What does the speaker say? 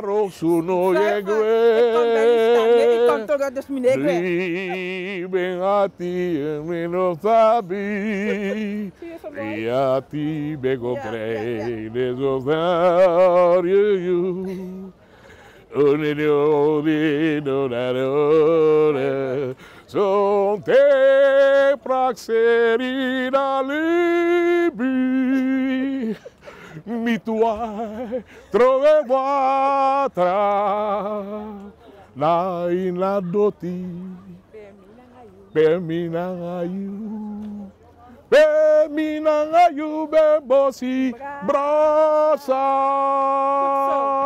Caroço no Yegue. Liben é é. a ti, me não sabe. E a ti, bego crei, desosário. Unilio di donarone. Son te praxerina libi. mitoai trovevo atra na ina doti bemina ayu bemina ayu bebosi brosa